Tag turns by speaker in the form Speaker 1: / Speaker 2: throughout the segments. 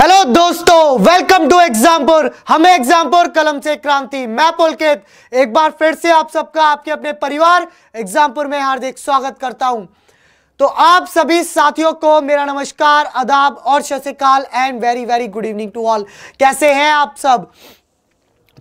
Speaker 1: hello दोस्तों welcome to Exampur हमें एग्जामपुर कलम से क्रांति मैं पुलकित एक बार फिर से आप सबका आपके अपने परिवार एग्जामपुर में हार्दिक स्वागत करता हूं तो आप सभी साथियों को मेरा नमस्कार अदाब और शशिकाल and very very good evening to all कैसे हैं आप सब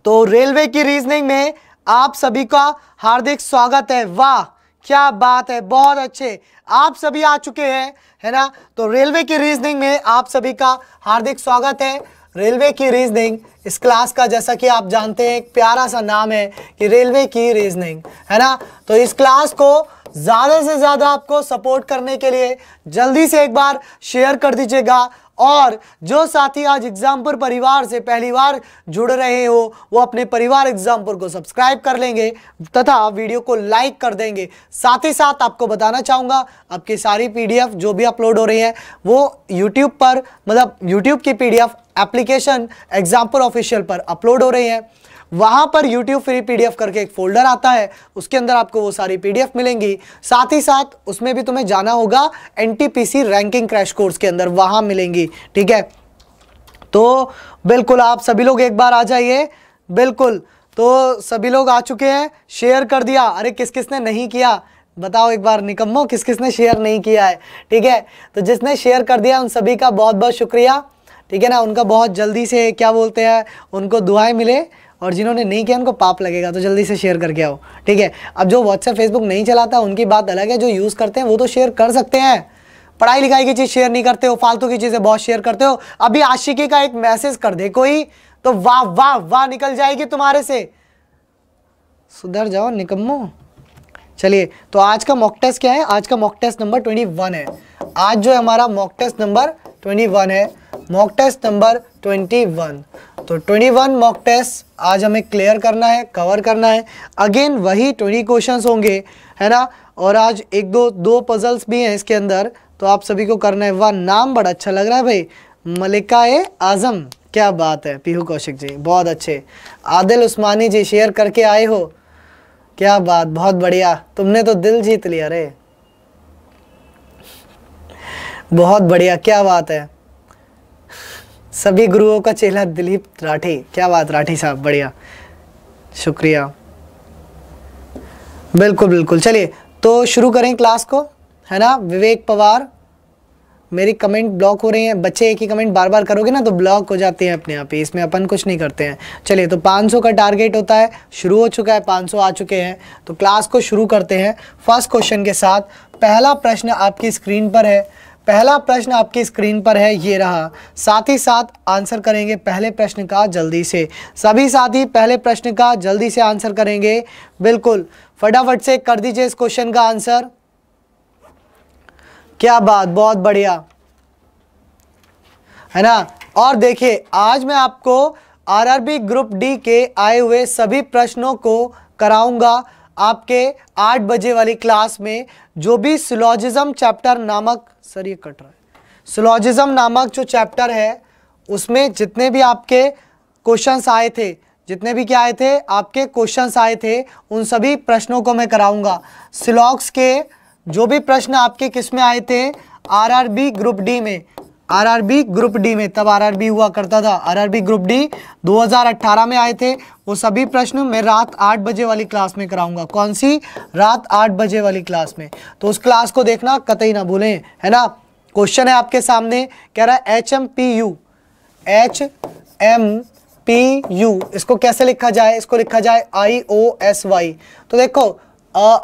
Speaker 1: तो रेलवे की रीजनिंग में आप सभी का हार्दिक स्वागत है वाह क्या बात है बहुत अच्छे आप सभी आ चुके हैं है ना तो रेलवे की रीजनिंग में आप सभी का हार्दिक स्वागत है रेलवे की रीजनिंग इस क्लास का जैसा कि आप जानते हैं एक प्यारा सा नाम है कि रेलवे की रीजनिंग है ना तो इस क्लास को ज़्यादा से ज़्यादा आपको सपोर्ट करने के लिए जल्दी से एक बार शेयर कर दीजिएगा और जो साथी आज एग्जामपुर परिवार से पहली बार जुड़ रहे हो वो अपने परिवार एग्जाम्पुर को सब्सक्राइब कर लेंगे तथा वीडियो को लाइक कर देंगे साथ ही साथ आपको बताना चाहूँगा आपकी सारी पीडीएफ जो भी अपलोड हो रही है वो यूट्यूब पर मतलब यूट्यूब की पीडीएफ एप्लीकेशन एग्जाम्पुर ऑफिशियल पर अपलोड हो रही है वहां पर यूट्यूब फ्री पीडीएफ करके एक फोल्डर आता है उसके अंदर आपको वो सारी पीडीएफ मिलेंगी साथ ही साथ उसमें भी तुम्हें जाना होगा एनटीपीसी रैंकिंग क्रैश कोर्स के अंदर वहां मिलेंगी ठीक है तो बिल्कुल आप सभी लोग एक बार आ जाइए बिल्कुल तो सभी लोग आ चुके हैं शेयर कर दिया अरे किस किसने नहीं किया बताओ एक बार निकम्मो किस किसने शेयर नहीं किया है ठीक है तो जिसने शेयर कर दिया उन सभी का बहुत बहुत शुक्रिया ठीक है ना उनका बहुत जल्दी से क्या बोलते हैं उनको दुआएं मिले और जिन्होंने नहीं किया उनको पाप लगेगा तो जल्दी से शेयर करके आओ ठीक है अब जो व्हाट्सएप फेसबुक नहीं चलाता उनकी बात अलग है जो यूज़ करते हैं वो तो शेयर कर सकते हैं पढ़ाई लिखाई की चीज़ शेयर नहीं करते हो फालतू की चीज़ें बहुत शेयर करते हो अभी आशिकी का एक मैसेज कर दे कोई तो वाह वाह वाह निकल जाएगी तुम्हारे से सुधर जाओ निकम्मो चलिए तो आज का मॉक टेस्ट क्या है आज का mock test number twenty one है आज जो है हमारा mock test number twenty one है mock test number twenty one तो 21 मॉक टेस्ट आज हमें क्लियर करना है कवर करना है अगेन वही 20 क्वेश्चंस होंगे है ना और आज एक दो दो पजल्स भी हैं इसके अंदर तो आप सभी को करना है वह नाम बड़ा अच्छा लग रहा है भाई मलिका ए आज़म क्या बात है पीहू कौशिक जी बहुत अच्छे आदिल उस्मानी जी शेयर करके आए हो क्या बात बहुत बढ़िया तुमने तो दिल जीत लिया रे बहुत बढ़िया क्या बात है सभी गुरुओं का चेहरा दिलीप राठी क्या बात राठी साहब बढ़िया शुक्रिया बिल्कुल बिल्कुल चलिए तो शुरू करें क्लास को है ना विवेक पवार मेरी कमेंट ब्लॉक हो रही है बच्चे एक ही कमेंट बार बार करोगे ना तो ब्लॉक हो जाते हैं अपने आप ही इसमें अपन कुछ नहीं करते हैं चलिए तो 500 का टारगेट होता है शुरू हो चुका है 500 आ चुके हैं तो क्लास को शुरू करते हैं फर्स्ट क्वेश्चन के साथ पहला प्रश्न आपकी स्क्रीन पर है पहला प्रश्न आपकी स्क्रीन पर है ये रहा साथ ही साथ आंसर करेंगे पहले प्रश्न का जल्दी से सभी साथी पहले प्रश्न का जल्दी से आंसर करेंगे बिल्कुल फटाफट से कर दीजिए इस क्वेश्चन का आंसर क्या बात बहुत बढ़िया है ना और देखिए आज मैं आपको आरआरबी ग्रुप डी के आए हुए सभी प्रश्नों को कराऊंगा आपके आठ बजे वाली क्लास में जो भी सिलॉजिज्म चैप्टर नामक सर ये कट रहा है सिलॉजिज्म नामक जो चैप्टर है उसमें जितने भी आपके क्वेश्चंस आए थे जितने भी क्या आए थे आपके क्वेश्चंस आए थे उन सभी प्रश्नों को मैं कराऊंगा सिलॉक्स के जो भी प्रश्न आपके किस में आए थे आरआरबी ग्रुप डी में आरआरबी ग्रुप डी में तब आरआरबी हुआ करता था आरआरबी ग्रुप डी 2018 में आए थे वो सभी प्रश्न मैं रात आठ बजे वाली क्लास में कराऊंगा कौन सी रात आठ बजे वाली क्लास में तो उस क्लास को देखना कतई ना भूलें है ना क्वेश्चन है आपके सामने कह रहा है H M P U H M P U इसको कैसे लिखा जाए इसको लिखा जाए आई ओ एस वाई तो देखो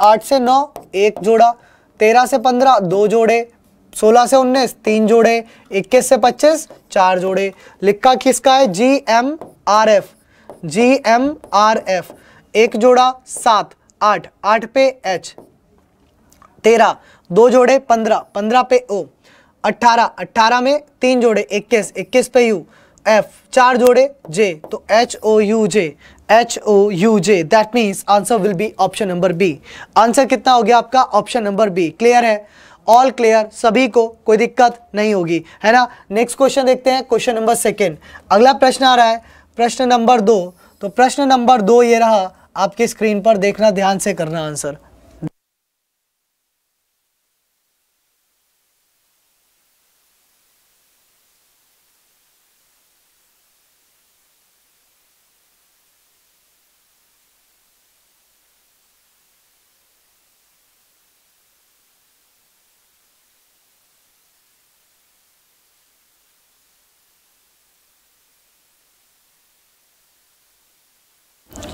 Speaker 1: आठ से नौ एक जोड़ा तेरह से पंद्रह दो जोड़े सोलह से उन्नीस तीन जोड़े इक्कीस से पच्चीस चार जोड़े लिखा किसका है G M R F G M R F एक जोड़ा सात आठ आठ पे एच तेरह दो जोड़े पंद्रह पंद्रह पे ओ अट्ठारह अट्ठारह में तीन जोड़े इक्कीस इक्कीस पे यू एफ चार जोड़े जे तो H O U J H O U J that means answer will be option number B answer कितना हो गया आपका ऑप्शन नंबर बी क्लियर है ऑल क्लियर सभी को कोई दिक्कत नहीं होगी है ना नेक्स्ट क्वेश्चन देखते हैं क्वेश्चन नंबर सेकेंड अगला प्रश्न आ रहा है प्रश्न नंबर दो तो प्रश्न नंबर दो ये रहा आपकी स्क्रीन पर देखना ध्यान से करना आंसर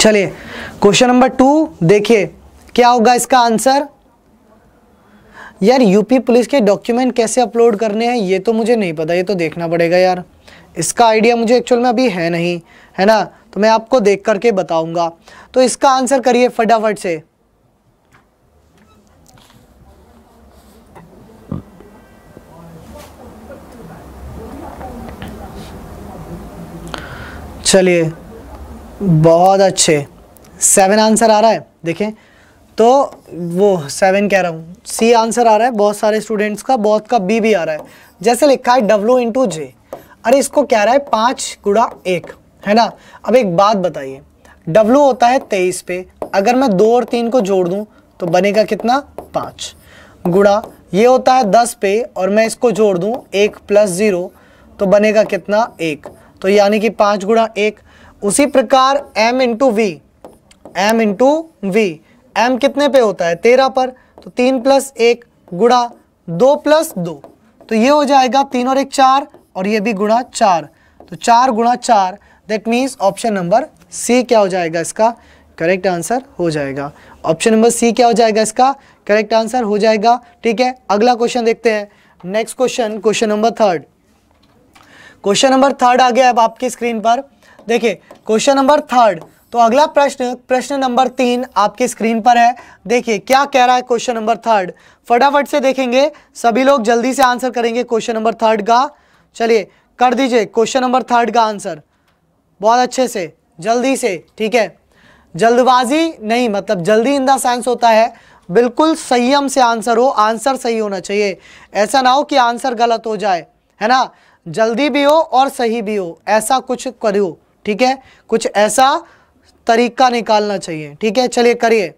Speaker 1: चलिए क्वेश्चन नंबर टू देखिए क्या होगा इसका आंसर यार यूपी पुलिस के डॉक्यूमेंट कैसे अपलोड करने हैं ये तो मुझे नहीं पता ये तो देखना पड़ेगा यार इसका आइडिया मुझे एक्चुअल में अभी है नहीं है ना तो मैं आपको देख करके बताऊंगा तो इसका आंसर करिए फटाफट से चलिए बहुत अच्छे सेवन आंसर आ रहा है देखें तो वो सेवन कह रहा हूँ सी आंसर आ रहा है बहुत सारे स्टूडेंट्स का बहुत का बी भी आ रहा है जैसे लिखा है डब्लू इंटू जे अरे इसको कह रहा है पाँच गुड़ा एक है ना अब एक बात बताइए डब्लू होता है तेईस पे अगर मैं दो और तीन को जोड़ दूँ तो बनेगा कितना पाँच गुड़ा ये होता है दस पे और मैं इसको जोड़ दूँ एक प्लस ज़ीरो तो बनेगा कितना एक तो यानी कि पाँच गुड़ा एक उसी प्रकार m into V M into V M कितने पे होता है तेरह पर तो तीन प्लस एक गुड़ा दो प्लस दो तो ये हो जाएगा तीन और एक चार और ये भी गुणा चार तो चार गुणा चार that means option number C क्या हो जाएगा इसका करेक्ट आंसर हो जाएगा ऑप्शन नंबर सी क्या हो जाएगा इसका करेक्ट आंसर हो जाएगा ठीक है अगला क्वेश्चन देखते हैं next question question number third question number third आ गया अब आपकी स्क्रीन पर देखिए क्वेश्चन नंबर थर्ड तो अगला प्रश्न प्रश्न नंबर तीन आपके स्क्रीन पर है देखिए क्या कह रहा है क्वेश्चन नंबर थर्ड फटाफट से देखेंगे सभी लोग जल्दी से आंसर करेंगे क्वेश्चन नंबर थर्ड का चलिए कर दीजिए क्वेश्चन नंबर थर्ड का आंसर बहुत अच्छे से जल्दी से ठीक है जल्दबाजी नहीं मतलब जल्दी इन द सेंस होता है बिल्कुल संयम से आंसर हो आंसर सही होना चाहिए ऐसा ना हो कि आंसर गलत हो जाए है ना जल्दी भी हो और सही भी हो ऐसा कुछ करो ठीक है कुछ ऐसा तरीका निकालना चाहिए ठीक है चलिए करिए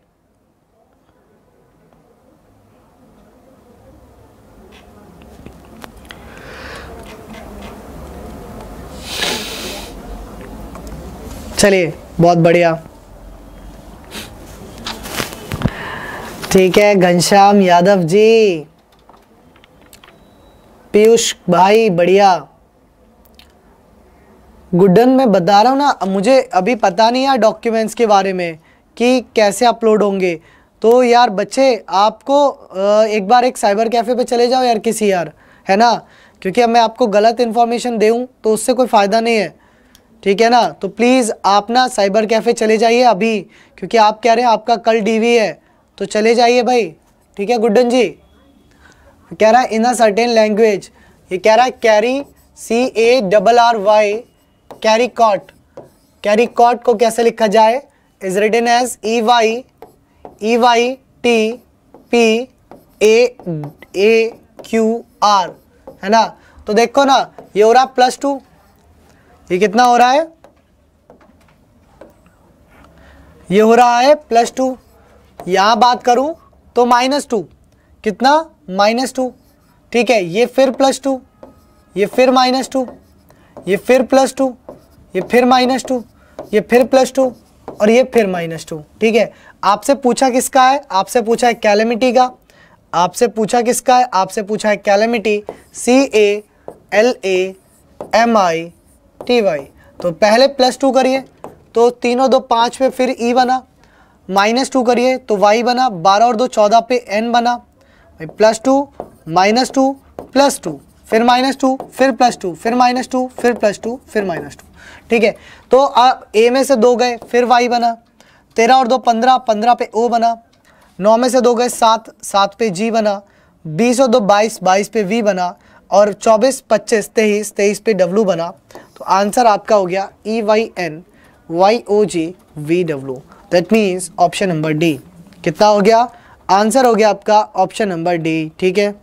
Speaker 1: चलिए बहुत बढ़िया ठीक है घनश्याम यादव जी पीयूष भाई बढ़िया गुडन मैं बता रहा हूँ ना मुझे अभी पता नहीं यार डॉक्यूमेंट्स के बारे में कि कैसे अपलोड होंगे तो यार बच्चे आपको एक बार एक साइबर कैफ़े पे चले जाओ यार किसी यार है ना क्योंकि अब मैं आपको गलत इन्फॉर्मेशन देऊँ तो उससे कोई फ़ायदा नहीं है ठीक है ना तो प्लीज़ आप ना साइबर कैफ़े चले जाइए अभी क्योंकि आप कह रहे हैं आपका कल डी है तो चले जाइए भाई ठीक है गुड्डन जी कह रहा है इन अ सर्टेन लैंग्वेज ये कह रहा है carry C A double R Y carry कैरिकॉट कैरी को कैसे लिखा जाए is written as E Y E Y T P A A Q R है ना तो देखो ना ये हो रहा प्लस टू ये कितना हो रहा है ये हो रहा है प्लस टू यहां बात करूं तो माइनस टू कितना माइनस टू ठीक है ये फिर प्लस टू ये फिर माइनस टू ये फिर प्लस टू ये फिर माइनस टू ये फिर प्लस टू और ये फिर माइनस टू ठीक है आपसे पूछा किसका है आपसे पूछा है कैलेमिटी का आपसे पूछा किसका है आपसे पूछा है calamity C A L A M I T Y तो पहले प्लस टू करिए तो तीनों दो पाँच पे फिर ई e बना माइनस टू करिए तो वाई बना बारह और दो चौदह पे एन बना plus two minus two plus two फिर माइनस टू फिर प्लस टू फिर माइनस टू फिर प्लस टू फिर माइनस टू ठीक है तो आप ए में से दो गए फिर वाई बना तेरह और दो पंद्रह पंद्रह पे ओ बना नौ में से दो गए सात सात पे जी बना बीस और दो बाईस बाईस पे वी बना और चौबीस पच्चीस तेईस तेईस पे डब्लू बना तो आंसर आपका हो गया E Y N Y O G V W that means option number D कितना हो गया आंसर हो गया आपका ऑप्शन नंबर डी ठीक है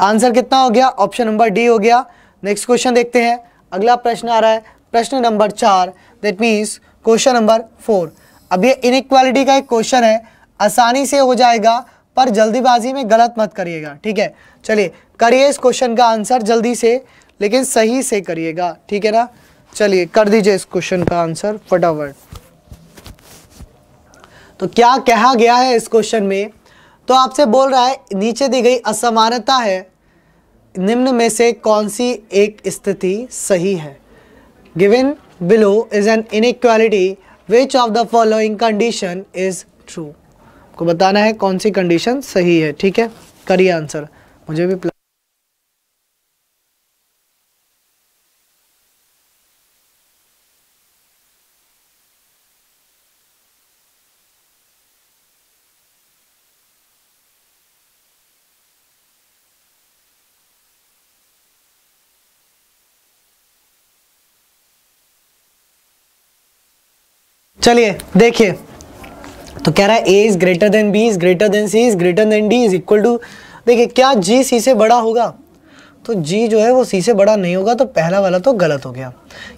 Speaker 1: आंसर कितना हो गया ऑप्शन नंबर डी हो गया नेक्स्ट क्वेश्चन देखते हैं अगला प्रश्न आ रहा है प्रश्न नंबर चार that means question number four अब ये इनक्वालिटी का एक क्वेश्चन है आसानी से हो जाएगा पर जल्दीबाजी में गलत मत करिएगा ठीक है चलिए करिए इस क्वेश्चन का आंसर जल्दी से लेकिन सही से करिएगा ठीक है ना चलिए कर दीजिए इस क्वेश्चन का आंसर फटाफट तो क्या कहा गया है इस क्वेश्चन में तो आपसे बोल रहा है नीचे दी गई असमानता है निम्न में से कौन सी एक स्थिति सही है given below is an inequality which of the following condition is true को बताना है कौन सी कंडीशन सही है ठीक है करिए आंसर मुझे भी चलिए देखिए तो कह रहा है A is greater than B is greater than C is greater than D is equal to देखिए क्या जी सी से बड़ा होगा तो जी जो है वो सी से बड़ा नहीं होगा तो पहला वाला तो गलत हो गया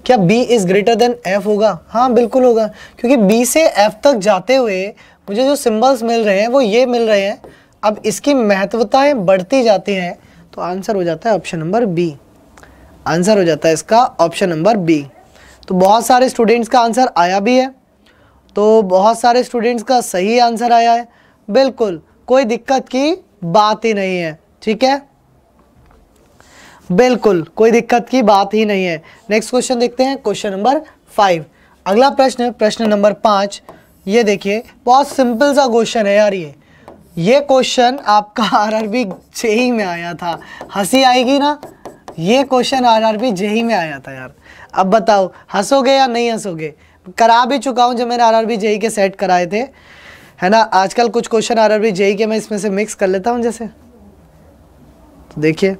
Speaker 1: क्या B is greater than F होगा हाँ बिल्कुल होगा क्योंकि बी से एफ तक जाते हुए मुझे जो सिंबल्स मिल रहे हैं वो ये मिल रहे हैं अब इसकी महत्वताएं बढ़ती जाती हैं तो आंसर हो जाता है ऑप्शन नंबर बी आंसर हो जाता है इसका ऑप्शन नंबर बी तो बहुत सारे स्टूडेंट्स का आंसर आया भी है तो बहुत सारे स्टूडेंट्स का सही आंसर आया है बिल्कुल कोई दिक्कत की बात ही नहीं है ठीक है बिल्कुल कोई दिक्कत की बात ही नहीं है नेक्स्ट क्वेश्चन देखते हैं क्वेश्चन नंबर फाइव अगला प्रश्न प्रश्न नंबर पाँच ये देखिए बहुत सिंपल सा क्वेश्चन है यार ये ये क्वेश्चन आपका आरआरबी जेई में आया था हंसी आएगी ना ये क्वेश्चन आरआरबी जेई में आया था यार अब बताओ हंसोगे या नहीं हंसोगे करा भी चुका हूँ जब मैंने आर आर जेई के सेट कराए थे है ना आजकल कुछ क्वेश्चन आर आर जेई के मैं इसमें से मिक्स कर लेता हूँ जैसे तो देखिए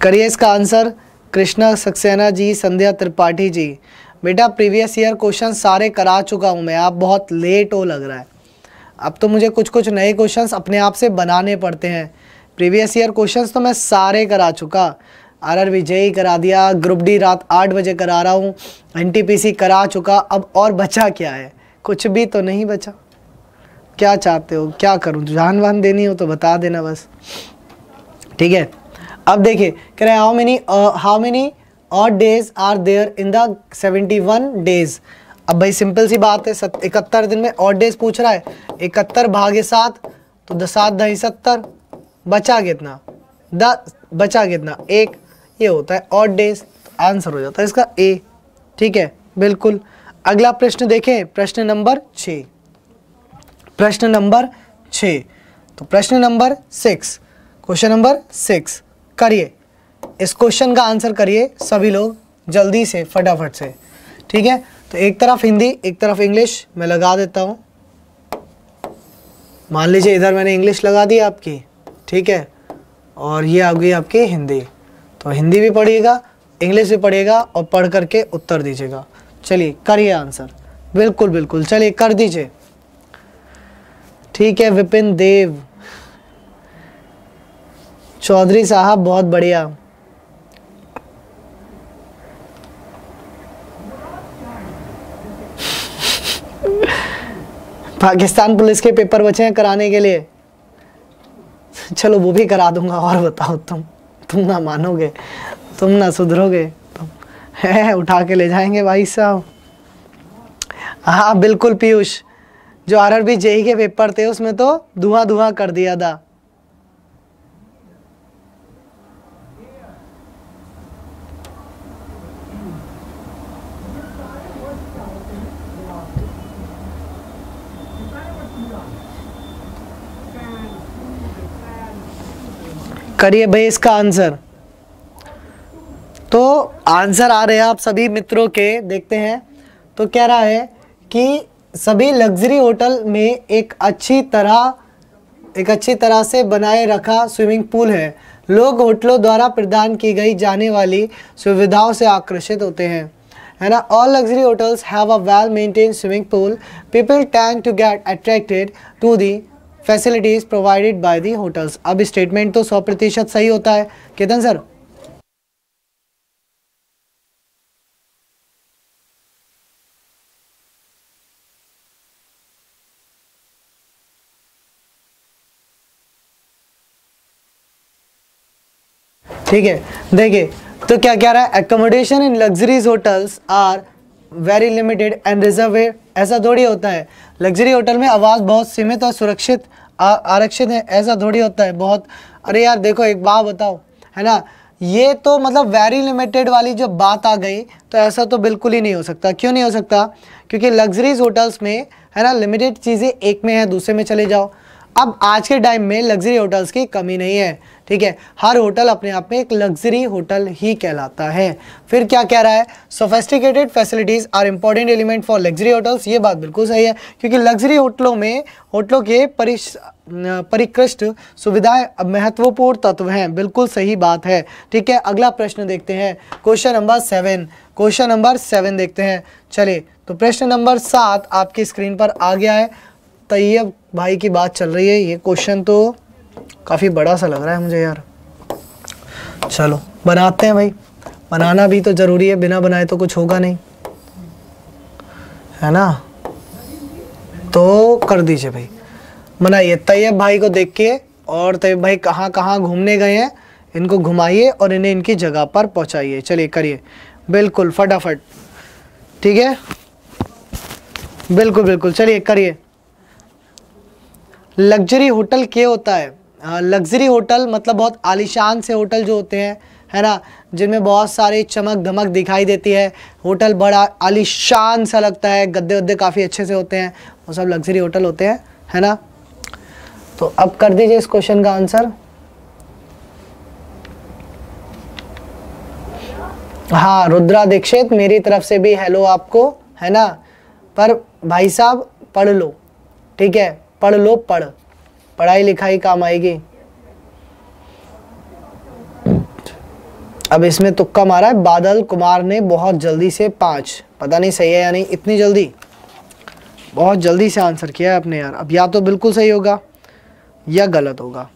Speaker 1: करिए इसका आंसर कृष्णा सक्सेना जी संध्या त्रिपाठी जी बेटा प्रीवियस ईयर क्वेश्चन सारे करा चुका हूँ मैं आप बहुत लेट हो लग रहा है अब तो मुझे कुछ कुछ नए क्वेश्चंस अपने आप से बनाने पड़ते हैं प्रीवियस ईयर क्वेश्चंस तो मैं सारे करा चुका आर आर जेई करा दिया ग्रुप डी रात आठ बजे करा रहा हूँ एन करा चुका अब और बचा क्या है कुछ भी तो नहीं बचा क्या चाहते हो क्या करूँ जान वान देनी हो तो बता देना बस ठीक है अब देखिए कह रहे हाउ मेनी हाउ मेनी और days are there in the seventy one days अब भाई सिंपल सी बात है इकहत्तर दिन में और डेज पूछ रहा है इकहत्तर भागे सात तो सात दही सत्तर बचा कितना द बचा कितना एक ये होता है ऑड डेज आंसर हो जाता है इसका ए ठीक है बिल्कुल अगला प्रश्न देखें प्रश्न नंबर छ प्रश्न नंबर छ तो प्रश्न नंबर सिक्स क्वेश्चन नंबर सिक्स करिए इस क्वेश्चन का आंसर करिए सभी लोग जल्दी से फटाफट से ठीक है तो एक तरफ हिंदी एक तरफ इंग्लिश मैं लगा देता हूँ मान लीजिए इधर मैंने इंग्लिश लगा दी आपकी ठीक है और ये आ गई आपकी हिंदी तो हिंदी भी पढ़िएगा इंग्लिश भी पढ़िएगा और पढ़ करके उत्तर दीजिएगा चलिए करिए आंसर बिल्कुल बिल्कुल चलिए कर दीजिए ठीक है विपिन देव चौधरी साहब बहुत बढ़िया पाकिस्तान पुलिस के पेपर बचे हैं कराने के लिए चलो वो भी करा दूंगा और बताओ तुम तुम ना मानोगे तुम ना सुधरोगे तुम है उठा के ले जाएंगे भाई साहब हाँ बिल्कुल पीयूष जो आर आर बी जेई के पेपर थे उसमें तो धुआं धुआं कर दिया था करिए भाई इसका आंसर तो आंसर आ रहे हैं आप सभी मित्रों के देखते हैं तो कह रहा है कि सभी लग्जरी होटल में एक अच्छी तरह एक अच्छी तरह से बनाए रखा स्विमिंग पूल है लोग होटलों द्वारा प्रदान की गई जाने वाली सुविधाओं से आकर्षित होते हैं है ना all luxury hotels have a well maintain swimming pool people tend to get attracted to the facilities provided by the hotels अब स्टेटमेंट तो सौ प्रतिशत सही होता है केतन सर ठीक है देखिए तो क्या कह रहा है accommodation in luxuries hotels are very limited and reserve है ऐसा थोड़ी होता है लग्जरी होटल में आवाज़ बहुत सीमित और सुरक्षित आरक्षित है ऐसा थोड़ी होता है बहुत अरे यार देखो एक बात बताओ है ना ये तो मतलब वेरी लिमिटेड वाली जो बात आ गई तो ऐसा तो बिल्कुल ही नहीं हो सकता क्यों नहीं हो सकता क्योंकि लग्जरीज होटल्स में है ना लिमिटेड चीज़ें एक में है दूसरे में चले जाओ अब आज के टाइम में लग्जरी होटल्स की कमी नहीं है ठीक है हर होटल अपने आप में एक लग्जरी होटल ही कहलाता है फिर क्या कह रहा है sophisticated facilities are important element for luxury hotels ये बात बिल्कुल सही है क्योंकि लग्जरी होटलों में होटलों के परिश परिकृष्ट सुविधाएं महत्वपूर्ण तत्व हैं बिल्कुल सही बात है ठीक है अगला प्रश्न देखते हैं question number seven question number seven देखते हैं चले तो प्रश्न नंबर सात आपकी स्क्रीन पर आ गया है तैयब भाई की बात चल रही है ये क्वेश्चन तो काफ़ी बड़ा सा लग रहा है मुझे यार चलो बनाते हैं भाई बनाना भी तो ज़रूरी है बिना बनाए तो कुछ होगा नहीं है ना तो कर दीजिए भाई बनाइए तैयब भाई को देखिए और तैयब भाई कहाँ कहाँ घूमने गए हैं इनको घुमाइए और इन्हें इनकी जगह पर पहुँचाइए चलिए करिए बिल्कुल फटाफट ठीक है बिल्कुल बिल्कुल चलिए करिए लग्जरी होटल के होता है लग्जरी होटल मतलब बहुत आलिशान से होटल जो होते हैं है ना जिनमें बहुत सारे चमक धमक दिखाई देती है होटल बड़ा आलिशान सा लगता है गद्दे वद्दे काफ़ी अच्छे से होते हैं वो सब लग्जरी होटल होते हैं है ना तो अब कर दीजिए इस क्वेश्चन का आंसर हाँ रुद्रा दीक्षित मेरी तरफ से भी हेलो आपको है ना पर भाई साहब पढ़ लो ठीक है पढ़ लो पढ़ पढ़ाई लिखाई काम आएगी अब इसमें तुक्का मारा है बादल कुमार ने बहुत जल्दी से पांच पता नहीं सही है या नहीं इतनी जल्दी बहुत जल्दी से आंसर किया है आपने यार अब या तो बिल्कुल सही होगा या गलत होगा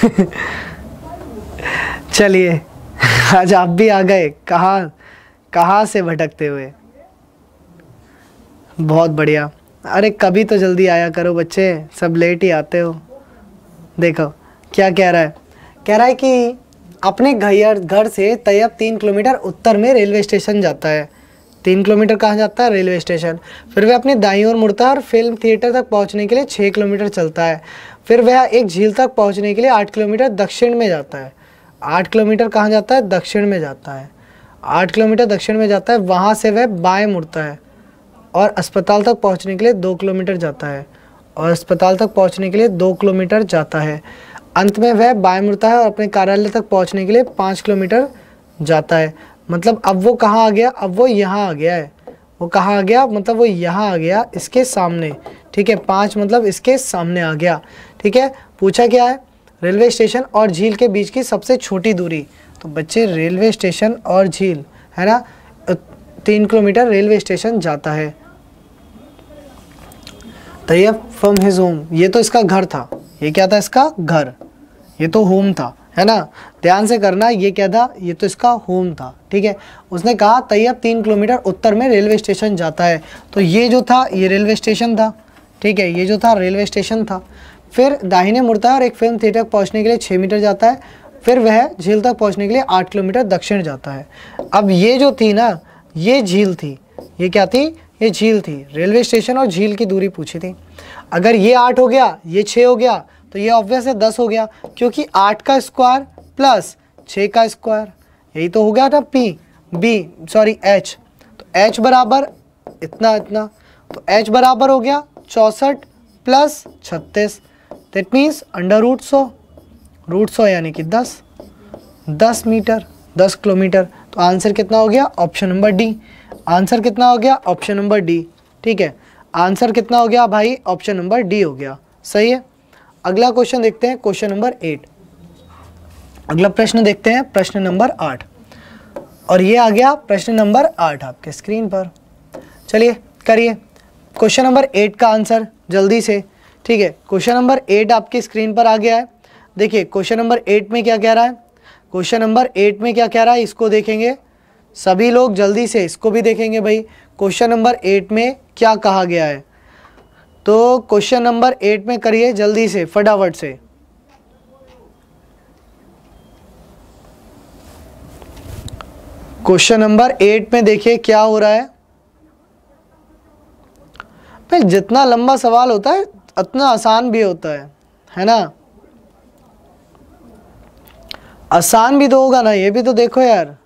Speaker 1: चलिए आज आप भी आ गए कहाँ कहाँ से भटकते हुए बहुत बढ़िया अरे कभी तो जल्दी आया करो बच्चे सब लेट ही आते हो देखो क्या कह रहा है कह रहा है कि अपने घर घर से तैयब तीन किलोमीटर उत्तर में रेलवे स्टेशन जाता है तीन किलोमीटर कहाँ जाता है रेलवे स्टेशन फिर वह अपने दाई ओर मुड़ता है और फिल्म थिएटर तक पहुँचने के लिए छः किलोमीटर चलता है फिर वह एक झील तक पहुंचने के लिए आठ किलोमीटर दक्षिण में जाता है आठ किलोमीटर कहाँ जाता है दक्षिण में जाता है आठ किलोमीटर दक्षिण में जाता है वहाँ से वह बाएँ मुड़ता है और अस्पताल तक पहुँचने के लिए दो किलोमीटर जाता है और अस्पताल तक पहुँचने के लिए दो किलोमीटर जाता है अंत में वह बाएँ मुड़ता है और अपने कार्यालय तक पहुँचने के लिए पाँच किलोमीटर जाता है मतलब अब वो कहाँ आ गया अब वो यहाँ आ गया है वो कहाँ आ गया मतलब वो यहाँ आ गया इसके सामने ठीक है पाँच मतलब इसके सामने आ गया ठीक है पूछा क्या है रेलवे स्टेशन और झील के बीच की सबसे छोटी दूरी तो बच्चे रेलवे स्टेशन और झील है ना तीन किलोमीटर रेलवे स्टेशन जाता है तैयब फ्रॉम हिज होम ये तो इसका घर था ये क्या था इसका घर ये तो होम था है ना ध्यान से करना ये क्या था ये तो इसका होम था ठीक है उसने कहा तैयब तीन किलोमीटर उत्तर में रेलवे स्टेशन जाता है तो ये जो था ये रेलवे स्टेशन था ठीक है ये जो था रेलवे स्टेशन था फिर दाहिने मुड़ता है और एक फिल्म थिएटर पहुंचने के लिए छः मीटर जाता है फिर वह झील तक पहुंचने के लिए आठ किलोमीटर दक्षिण जाता है अब ये जो थी ना ये झील थी ये क्या थी ये झील थी रेलवे स्टेशन और झील की दूरी पूछी थी अगर ये आठ हो गया ये छः हो गया तो ये ऑब्वियस है दस हो गया क्योंकि आठ का स्क्वायर प्लस छः का स्क्वायर यही तो हो गया था पी बी सॉरी एच तो एच बराबर इतना इतना तो एच बराबर हो गया चौंसठ प्लस छत्तीस दैट मीन्स अंडर रूट सौ रूट सौ यानी कि दस दस मीटर दस किलोमीटर तो आंसर कितना हो गया ऑप्शन नंबर डी आंसर कितना हो गया ऑप्शन नंबर डी ठीक है आंसर कितना हो गया भाई ऑप्शन नंबर डी हो गया सही है अगला क्वेश्चन देखते हैं क्वेश्चन नंबर एट अगला प्रश्न देखते हैं प्रश्न नंबर आठ और ये आ गया प्रश्न नंबर आठ आपके स्क्रीन पर चलिए करिए क्वेश्चन नंबर एट का आंसर जल्दी से ठीक है क्वेश्चन नंबर एट आपके स्क्रीन पर आ गया है देखिए क्वेश्चन नंबर एट में क्या कह रहा है क्वेश्चन नंबर एट में क्या कह रहा है इसको देखेंगे सभी लोग जल्दी से इसको भी देखेंगे भाई क्वेश्चन नंबर एट में क्या कहा गया है तो क्वेश्चन नंबर एट में करिए जल्दी से फटाफट से क्वेश्चन नंबर एट में देखिए क्या हो रहा है भाई जितना लंबा सवाल होता है इतना आसान भी होता है है ना आसान भी तो होगा ना ये भी तो देखो यार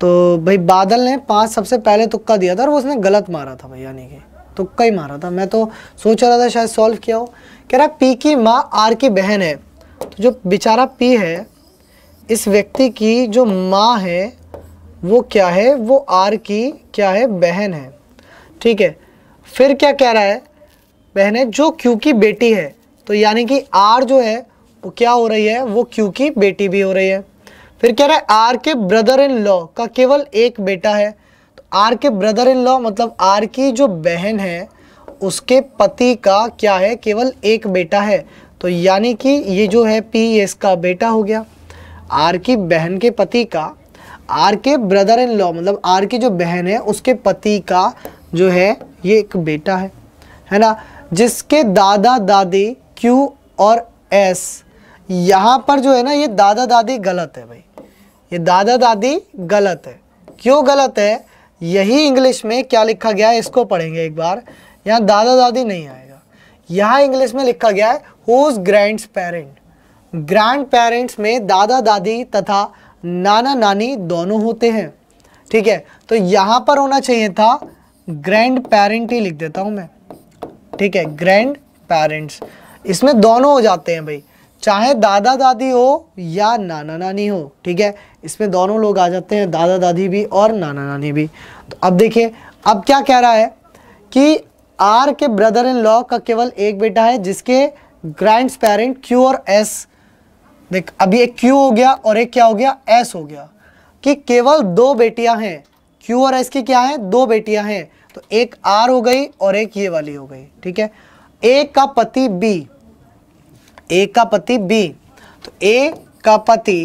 Speaker 1: तो भाई बादल ने पांच सबसे पहले तुक्का दिया था और वो उसने गलत मारा था भाई यानी कि तुक्का ही मारा था मैं तो सोच रहा था शायद सॉल्व किया हो कह रहा पी की माँ आर की बहन है तो जो बेचारा पी है इस व्यक्ति की जो माँ है वो क्या है वो आर की क्या है बहन है ठीक है फिर क्या कह रहा है बहने जो क्यू की बेटी है तो यानी कि आर जो है वो क्या हो रही है वो क्यू की बेटी भी हो रही है फिर कह रहा है आर के ब्रदर इन लॉ का केवल एक बेटा है तो आर के ब्रदर इन लॉ मतलब आर की जो बहन है उसके पति का क्या है केवल एक बेटा है तो यानी कि ये जो है पी एस इसका बेटा हो गया आर की बहन के पति का आर के ब्रदर इन लॉ मतलब आर की जो बहन है उसके पति का जो है ये एक बेटा है है ना जिसके दादा दादी क्यू और एस यहाँ पर जो है ना ये दादा दादी गलत है भाई ये दादा दादी गलत है क्यों गलत है यही इंग्लिश में क्या लिखा गया है इसको पढ़ेंगे एक बार यहाँ दादा दादी नहीं आएगा यहाँ इंग्लिश में लिखा गया है whose grand parent grand parents में दादा दादी तथा नाना नानी दोनों होते हैं ठीक है तो यहाँ पर होना चाहिए था ग्रैंड पेरेंट ही लिख देता हूँ मैं ठीक है ग्रैंड पेरेंट्स इसमें दोनों हो जाते हैं भाई चाहे दादा दादी हो या नाना नानी हो ठीक है इसमें दोनों लोग आ जाते हैं दादा दादी भी और नाना नानी भी तो अब देखिए अब क्या कह रहा है कि आर के ब्रदर इन लॉ का केवल एक बेटा है जिसके ग्रैंड पेरेंट क्यू और एस देख अभी एक क्यू हो गया और एक क्या हो गया एस हो गया कि केवल दो बेटियां हैं क्यू और एस की क्या है दो बेटियां हैं तो एक आर हो गई और एक ये वाली हो गई ठीक है ए का पति बी ए का पति बी तो ए का पति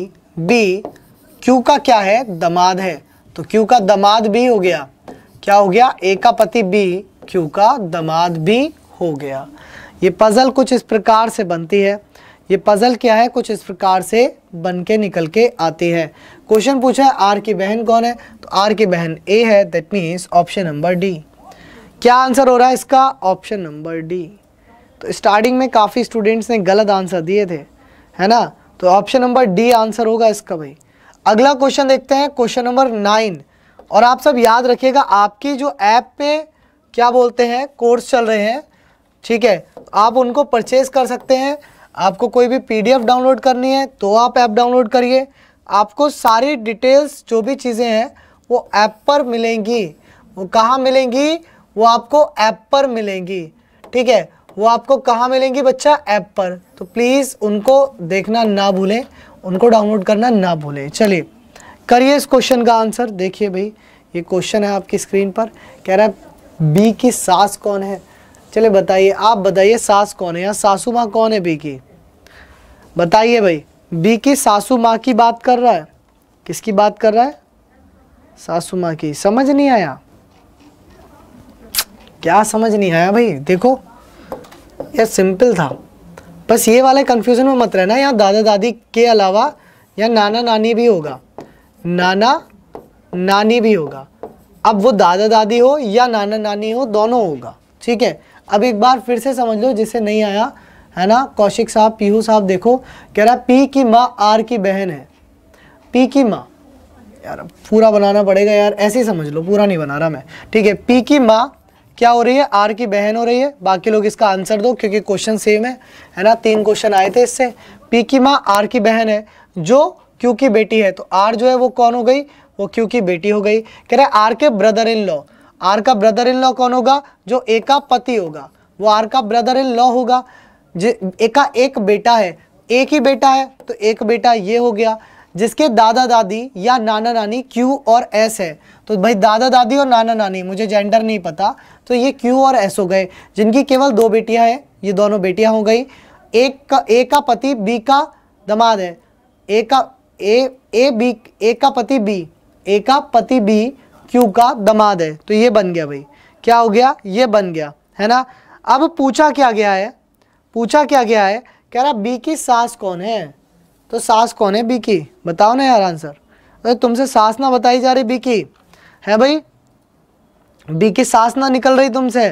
Speaker 1: बी क्यू का क्या है दमाद है तो क्यू का दमाद भी हो गया क्या हो गया ए का पति बी क्यू का दमाद भी हो गया ये पजल कुछ इस प्रकार से बनती है ये पजल क्या है कुछ इस प्रकार से बन के निकल के आती है क्वेश्चन पूछा है आर की बहन कौन है तो आर की बहन ए है that means option number D क्या आंसर हो रहा है इसका ऑप्शन नंबर डी तो स्टार्टिंग में काफ़ी स्टूडेंट्स ने गलत आंसर दिए थे है ना तो ऑप्शन नंबर डी आंसर होगा इसका भाई अगला क्वेश्चन देखते हैं क्वेश्चन नंबर नाइन और आप सब याद रखिएगा आपकी जो ऐप पे क्या बोलते हैं कोर्स चल रहे हैं ठीक है आप उनको परचेज कर सकते हैं आपको कोई भी पीडीएफ डाउनलोड करनी है तो आप ऐप डाउनलोड करिए आपको सारी डिटेल्स जो भी चीज़ें हैं वो ऐप पर मिलेंगी वो कहाँ मिलेंगी वो आपको ऐप पर मिलेंगी ठीक है वो आपको कहाँ मिलेंगी बच्चा ऐप पर तो प्लीज़ उनको देखना ना भूलें उनको डाउनलोड करना ना भूलें चलिए करिए इस क्वेश्चन का आंसर देखिए भाई ये क्वेश्चन है आपकी स्क्रीन पर कह रहा है बी की सास कौन है चले बताइए आप बताइए सास कौन है या सासू माँ कौन है बी की बताइए भाई बी की सासू माँ की बात कर रहा है किसकी बात कर रहा है सासू माँ की समझ नहीं आया क्या समझ नहीं आया भाई देखो ये सिंपल था बस ये वाले कंफ्यूजन में मत रहना यहाँ दादा दादी के अलावा या नाना नानी भी होगा नाना नानी भी होगा अब वो दादा दादी हो या नाना नानी हो दोनों होगा ठीक है अब एक बार फिर से समझ लो जिसे नहीं आया है ना कौशिक साहब पीहू साहब देखो कह रहा है पी की माँ आर की बहन है पी की माँ यार पूरा बनाना पड़ेगा यार ऐसे ही समझ लो पूरा नहीं बना रहा मैं ठीक है पी की माँ क्या हो रही है आर की बहन हो रही है बाकी लोग इसका आंसर दो क्योंकि क्वेश्चन सेम है है ना तीन क्वेश्चन आए थे इससे पी की माँ आर की बहन है जो क्यू की बेटी है तो आर जो है वो कौन हो गई वो क्यू की बेटी हो गई कह रहे आर के ब्रदर इन लॉ आर का ब्रदर इन लॉ कौन होगा जो ए का पति होगा वो आर का ब्रदर इन लॉ होगा ए का एक बेटा है एक ही बेटा है तो एक बेटा ये हो गया जिसके दादा दादी या नाना नानी क्यू और एस है तो भाई दादा दादी और नाना नानी मुझे जेंडर नहीं पता तो ये क्यू और एस हो गए जिनकी केवल दो बेटियां हैं ये दोनों बेटियां हो गई एक का ए का पति बी का दमाद है ए का ए ए बी ए का पति बी ए का पति बी क्यू का दमाद है तो ये बन गया भाई क्या हो गया ये बन गया है ना अब पूछा क्या गया है पूछा क्या गया है कह रहा बी की सास कौन है तो सास कौन है बी की बताओ ना यार आंसर अरे तुमसे सास ना बताई जा रही बी की है भाई बी की सास ना निकल रही तुमसे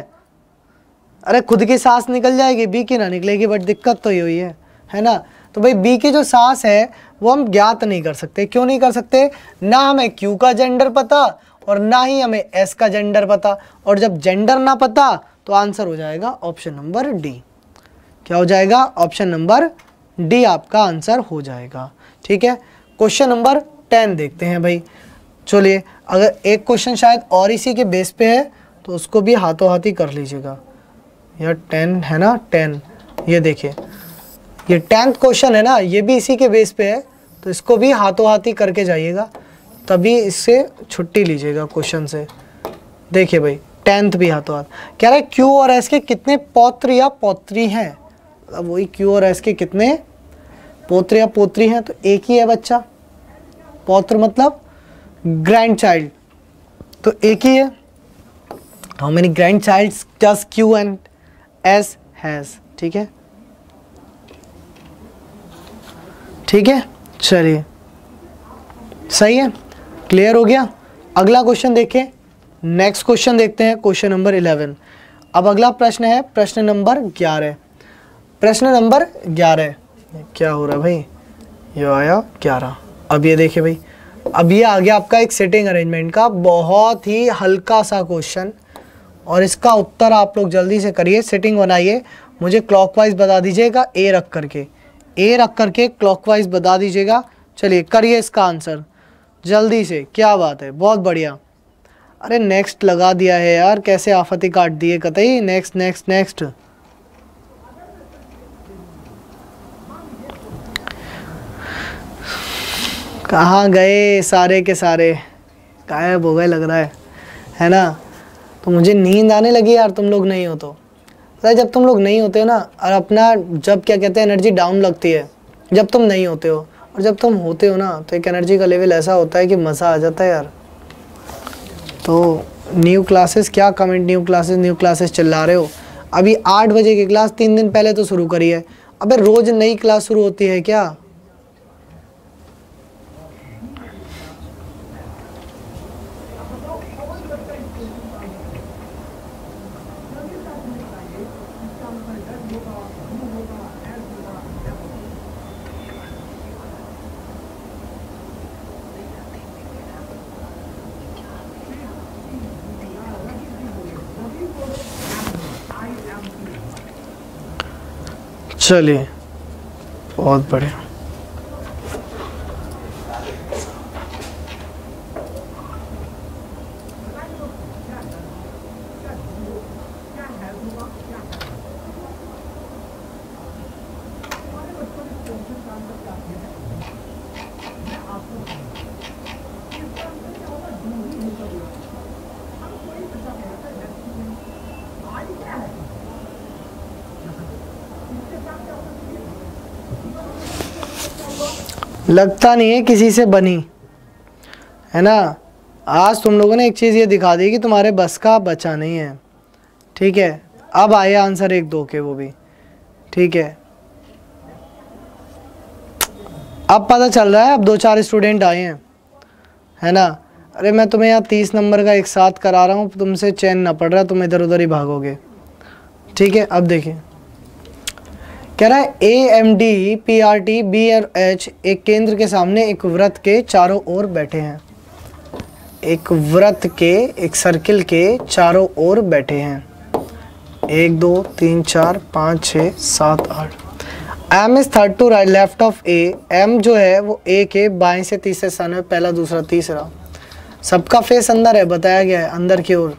Speaker 1: अरे खुद की सास निकल जाएगी बी की ना निकलेगी बट दिक्कत तो ये हुई है है ना तो भाई बी की जो सास है वो हम ज्ञात नहीं कर सकते क्यों नहीं कर सकते ना हमें क्यू का जेंडर पता और ना ही हमें एस का जेंडर पता और जब जेंडर ना पता तो आंसर हो जाएगा ऑप्शन नंबर डी क्या हो जाएगा ऑप्शन नंबर डी आपका आंसर हो जाएगा ठीक है क्वेश्चन नंबर टेन देखते हैं भाई चलिए अगर एक क्वेश्चन शायद और इसी के बेस पे है तो उसको भी हाथों हाथ ही कर लीजिएगा यह टेन है ना टेन ये देखिए ये टेंथ क्वेश्चन है ना ये भी इसी के बेस पे है तो इसको भी हाथों हाथ ही करके जाइएगा तभी इससे छुट्टी लीजिएगा क्वेश्चन से देखिए भाई टेंथ भी हाथों तो हाथ कह रहा है क्यू और एस के कितने पौत्र या पौत्री हैं अब वही क्यू और एस के कितने पोत्र या पोत्री हैं तो एक ही है बच्चा पौत्र मतलब ग्रैंड चाइल्ड तो एक ही है how many grand child does Q and S has ठीक है ठीक है चलिए सही है क्लियर हो गया अगला क्वेश्चन देखें नेक्स्ट क्वेश्चन देखते हैं क्वेश्चन नंबर इलेवन अब अगला प्रश्न है प्रश्न नंबर ग्यारह प्रश्न नंबर ग्यारह क्या हो रहा है भाई ये आया ग्यारह अब ये देखिए भाई अब ये आ गया आपका एक सेटिंग अरेंजमेंट का बहुत ही हल्का सा क्वेश्चन और इसका उत्तर आप लोग जल्दी से करिए सेटिंग बनाइए मुझे क्लॉकवाइज बता दीजिएगा ए रख करके ए रख करके क्लॉकवाइज बता दीजिएगा चलिए करिए इसका आंसर जल्दी से क्या बात है बहुत बढ़िया अरे नेक्स्ट लगा दिया है यार कैसे ही काट दिए कतई नेक्स्ट नेक्स्ट नेक्स्ट कहाँ गए सारे के सारे गायब हो गए लग रहा है है ना तो मुझे नींद आने लगी यार तुम लोग नहीं हो तो अरे जब तुम लोग नहीं होते हो ना और अपना जब क्या कहते हैं एनर्जी डाउन लगती है जब तुम नहीं होते हो और जब तुम होते हो ना तो एक एनर्जी का लेवल ऐसा होता है कि मज़ा आ जाता है यार तो न्यू क्लासेस क्या comment new classes new classes चिल्ला रहे हो अभी आठ बजे की क्लास तीन दिन पहले तो शुरू करी है अबे रोज़ नई क्लास शुरू होती है क्या चलिए बहुत बढ़िया लगता नहीं है किसी से बनी है ना आज तुम लोगों ने एक चीज़ ये दिखा दी कि तुम्हारे बस का बचा नहीं है ठीक है अब आए आंसर एक दो के वो भी ठीक है अब पता चल रहा है अब दो चार स्टूडेंट आए हैं है ना अरे मैं तुम्हें यहाँ तीस नंबर का एक साथ करा रहा हूँ तुमसे चैन ना पड़ रहा तुम इधर उधर ही भागोगे ठीक है अब देखिए कह रहा है A M D P R T B और एच एक केंद्र के सामने एक व्रत के चारों ओर बैठे हैं एक व्रत के एक सर्किल के चारों ओर बैठे हैं एक दो तीन चार पाँच छ सात आठ M is third to right left of A M जो है वो ए के बाएं से तीसरे स्थान में पहला दूसरा तीसरा सबका फेस अंदर है बताया गया है अंदर की ओर